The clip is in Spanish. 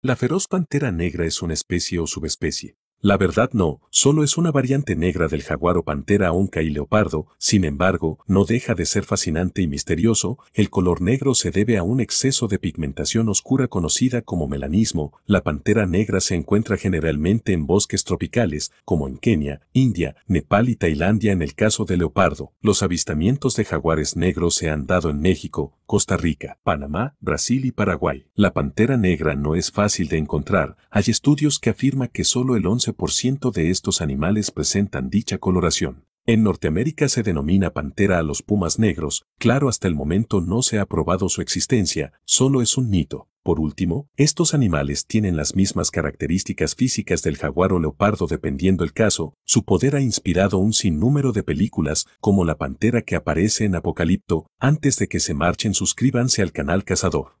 La feroz pantera negra es una especie o subespecie. La verdad no, solo es una variante negra del jaguar o pantera unca y leopardo, sin embargo, no deja de ser fascinante y misterioso, el color negro se debe a un exceso de pigmentación oscura conocida como melanismo, la pantera negra se encuentra generalmente en bosques tropicales, como en Kenia, India, Nepal y Tailandia en el caso de leopardo. Los avistamientos de jaguares negros se han dado en México, Costa Rica, Panamá, Brasil y Paraguay. La pantera negra no es fácil de encontrar. Hay estudios que afirman que solo el 11% de estos animales presentan dicha coloración. En Norteamérica se denomina pantera a los pumas negros, claro hasta el momento no se ha probado su existencia, solo es un mito. Por último, estos animales tienen las mismas características físicas del jaguar o leopardo dependiendo el caso, su poder ha inspirado un sinnúmero de películas como la pantera que aparece en Apocalipto, antes de que se marchen suscríbanse al canal Cazador.